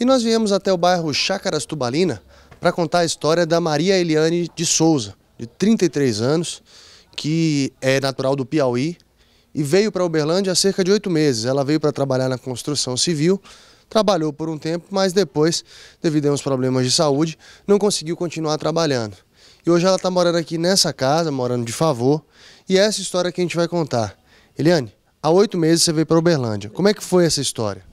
E nós viemos até o bairro Chácaras Tubalina para contar a história da Maria Eliane de Souza, de 33 anos, que é natural do Piauí e veio para Uberlândia há cerca de oito meses. Ela veio para trabalhar na construção civil, trabalhou por um tempo, mas depois, devido a uns problemas de saúde, não conseguiu continuar trabalhando. E hoje ela está morando aqui nessa casa, morando de favor, e é essa história que a gente vai contar. Eliane, há oito meses você veio para Uberlândia. Como é que foi essa história?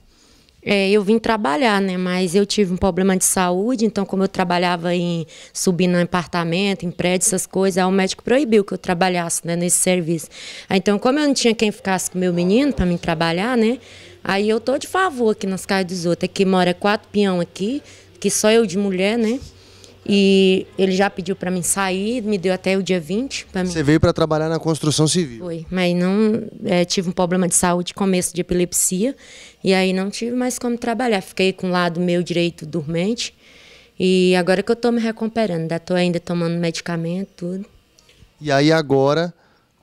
É, eu vim trabalhar, né? Mas eu tive um problema de saúde, então como eu trabalhava em subindo em apartamento, em prédio, essas coisas, aí o médico proibiu que eu trabalhasse, né, nesse serviço. Aí, então, como eu não tinha quem ficasse com meu menino para mim trabalhar, né? Aí eu tô de favor aqui nas casas dos outros, aqui mora quatro peão aqui, que só eu de mulher, né? E ele já pediu para mim sair, me deu até o dia 20 para mim. Você veio para trabalhar na construção civil? Foi, mas não é, tive um problema de saúde, começo de epilepsia, e aí não tive mais como trabalhar. Fiquei com o lado meu direito dormente. E agora que eu estou me recuperando, estou ainda tomando medicamento, tudo. E aí agora,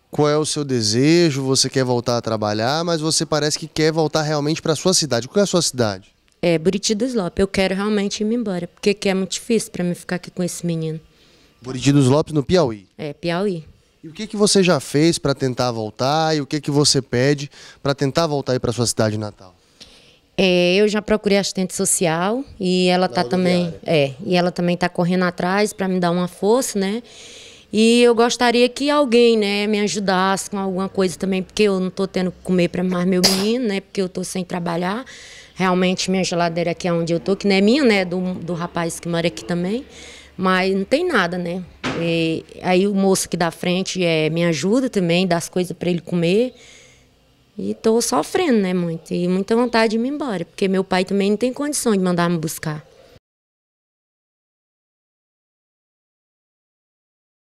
qual é o seu desejo? Você quer voltar a trabalhar, mas você parece que quer voltar realmente para sua cidade. Qual é a sua cidade? é, Buriti dos Lopes. Eu quero realmente ir embora, porque aqui é muito difícil para mim ficar aqui com esse menino. Buriti dos Lopes, no Piauí? É, Piauí. E o que, que você já fez para tentar voltar e o que, que você pede para tentar voltar para sua cidade natal? É, eu já procurei assistente social e ela tá também, é, e ela também está correndo atrás para me dar uma força, né? E eu gostaria que alguém, né, me ajudasse com alguma coisa também, porque eu não estou tendo que comer para mais meu menino, né? Porque eu estou sem trabalhar. Realmente, minha geladeira aqui é onde eu tô, que não é minha, né? É do, do rapaz que mora aqui também. Mas não tem nada, né? E, aí o moço aqui da frente é, me ajuda também, dá as coisas para ele comer. E tô sofrendo, né, muito. E muita vontade de ir embora, porque meu pai também não tem condição de mandar me buscar.